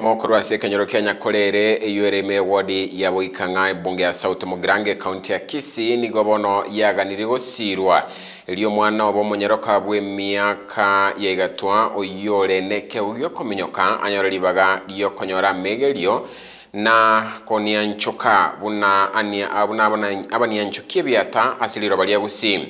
mukuru wa sekanyiro kenya kolere eyureme ewodi ya boikang'a ebunge ya sauti mugirange kaunti ya kisii nigo bono yaganire gosirwa erio omwana obo omonyeroka bwa emiaka ya igatwa oyorene keu giokominyoka anyoreribaga riokonyora megerio na konianchoka buna abanianchokia biata asiliro baria gusi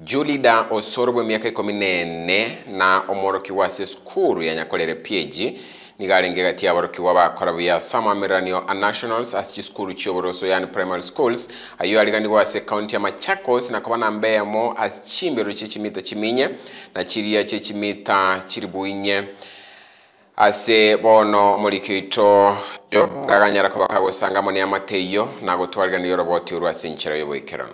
julida osoro bwa emiaka ikomi nene na omoroki wase skuru ya nyakolere pg nigalengela ti abarokibwa bakora buyasamaamiranio a nationals ase chisikulu chioboroso yani primary schools ayo aliganiwa se county ya machakos na kwa nambe mo as chimbe ruchi chimita chiminye na chiria chechimita chiri buinye ase bono yo gaganyara koba kagosangamo ne amateyo nagotwariganiyo oroboti orwa sinchira enchera yoboikerano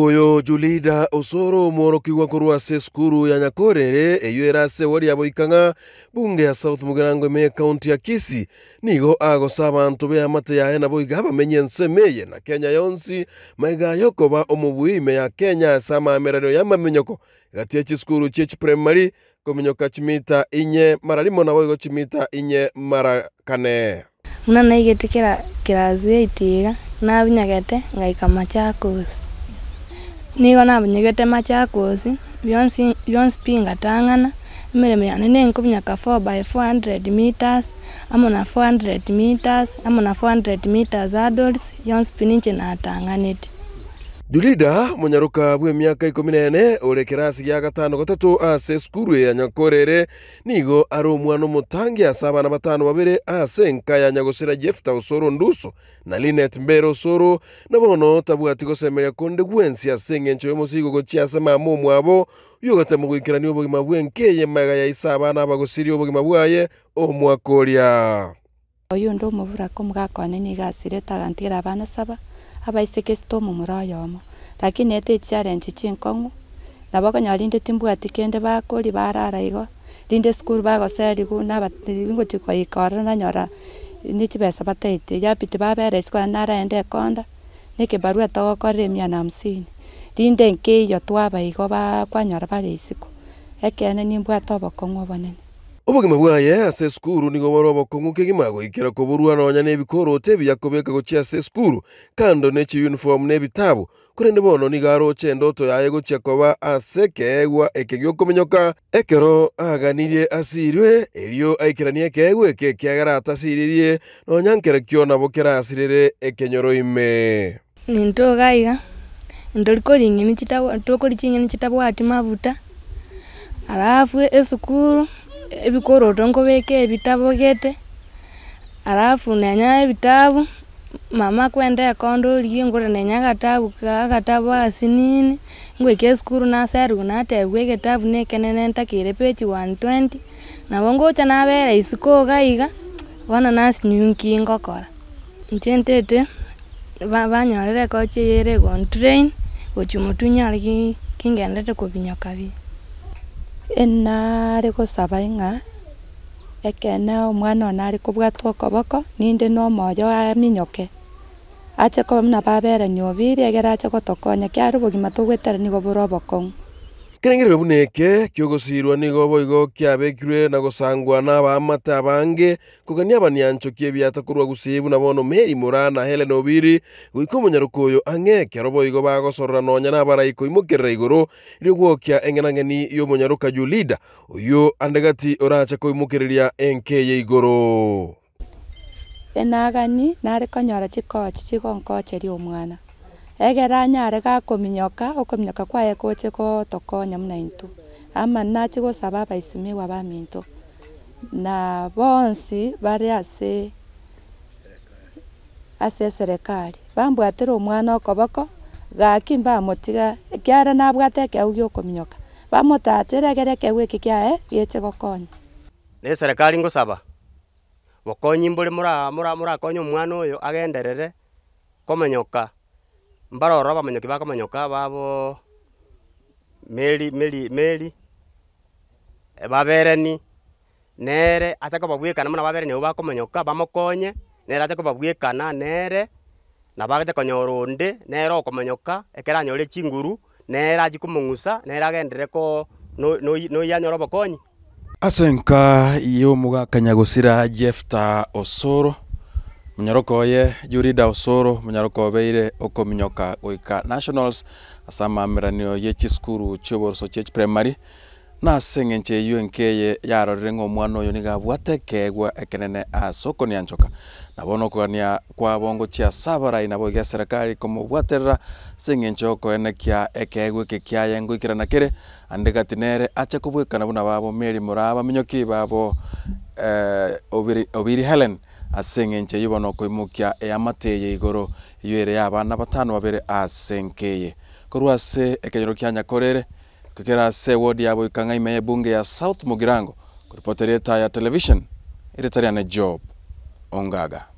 oyo julida osoro mworoki wa kurwasa sukuru ya nyakorere eyo erase wari yaboikang'a bunge ya south mugerango eme ekaunti ya kisi nigo agosa abanto beamate yaye nabo iga bamenye ensemo eye na kenya yonsi maiga yokoba ime ya kenya ase amamerero ya mamenyoko gati echisukuru chiechiprimary kominyoka chimita inye mara rimo nabo igo chimita inye mara kane muna naigete kirasi yaitiga nabinyagete ngaika nikhona machakosi nyikhetema chakosi vyonspinga tang'ana imirimo yane ninkuminyaka 4 by 400 meters na 400 meters amuna 400 meters adults yonspini nche natang'anite Dulida munyaruka bwe emyaka ikumi na ene gia gatano gatatu ase sukuru ya nyakorere nigo are omwana omotangi ase na batano babere ase nka ya nyagosera jefta usoro nduso na linet mbere osoro na bono tabwati gosemeria konde gwensi ase eng'encho yomosigo gochia ase mama yogote yogotema gwikirani obogima bwa enka eye emega yaise abana abagosirie obogima bwaye omwaka oria oyo nde omoburaka omogaka one niga asiretaga ntigera abana saba abaise kesitomo moroyomo lakini etechi arenchi chinkong'u nabo konyorinde timbwati kende bakori barara igo rinde sukuru bagoseri buna nabaringochi koika ororo nanyora na chibesa bataete yapiti babera isiko kora naraende ekonda na ekebarua togokorera emiana hamsini rinde nkeiyo twaba igo bakwanyora bare isiko ekene nimbwate obokong'u obonene. obogima bwaye ase esukuru nigo borobo kong'uke gimagoikera koborwa nonya nebikorote ebiyakobeka gochia ase esukuru kando neche uniform nebitabu kore ni bono niga aroche ndoto yaye gochia koba ase keegwa eke giokomenyoka ekero aganirie asirwe erio aikerania ekeegwa eke kiagarata asiririe nonya nkere kiona bokera asirire ekenyoro ime nintoga iga ntorikoring'eni chitabu tokorichi ng'eni chitabu ati mabuta alafu esukuru ebikoroto nkobeka ebitabo gete alafu nenya ebitabu mama kwenda ekondo orie ngore nenya agatabu ka agatabu ase nini ngoika esukuru naserigwa natebwa egetabu na ekenene ntakeire page one twenty nabo ngocha nabera isiko iga iga bono nasinyunki ngokora inche ntete banyorere ba kochi eyere egontrain gochia motunya aria ki kingendete kobinyoka bie enare gosaba ing'a ekene omwana one are kobwatwa okoboko ninde na omoyo aminyoke ache koba muna baberani obiri egere ache gotokonya kiare obogima togoetera nigo bore obokong'u kirengire bebuneke kiogosirwa nigo boigo kiabekirwe na gosangwa na abaamate abange kogania abanianchoki ebiata korwa gusibu na bono meri morana helen obiri goika omonyaruko oyo ang'e ekero boigo bagosorora nonya na abarai koimokerera igoro riogwokia eng'enang'eni ya omonyaroka julida oyo andegati oracha koimokereria enke igoro enagani nare konyora chikochi chigonkocheria omwana egera nyare gakominyoka okominyoka kwaye koche kotokonya muna intu ama nache gosaba abaisimiwa baminto na bonsi bare ase ase eserekari bambwatire omwana okoboko gaki mbamotiga kiara nabwate ekeau okominyoka bamotatire egere ekeau eki kiaye gieche gokonya na eserekari ngosaba bokonyi mbore murakonya omwana oyo agenderere komenyoka mbaroro abamonyoki bakomonyoka babo meli meli meli e babereni nere acha kobabwekana muna babereni abo bakomonyoka bamokonye nere acha kobabwekana nere nabo agacha konyora onde nere okomonyoka ekero anyore chinguru nere achie komong'usa nere agendere ko no noiyo anyore obokonyi ase enka ya omogakanya gosira jefta osoro munyorokoye jurida usoro munyorokobeire okominyoka goika nationals asamaamiranio ye chisukuru chioboroso chie primary na aseng'e inche eywo enkeye yarorire ng'a omwana oyo nigabwate kegwa ekenene ase okonianchoka nabono okogania kwa bongo chia sabarai nabo gia serikali komobwaterera ase eng'encho okoenekia ekegwa eke kiaye na kere ande gati nere ache kobwekana buna babo meri moraba minyoki babo eh, obiri, obiri helen ase eng'enche eywo bono okoimokia e igoro eywo ere ya batano babere asengkeye nkeye korwa ase ekenyoro kianyakorere kokera ase ewodi yabo ikang'a imeye ya ya south mugirango koripota rieta ya television eretariane job ongaga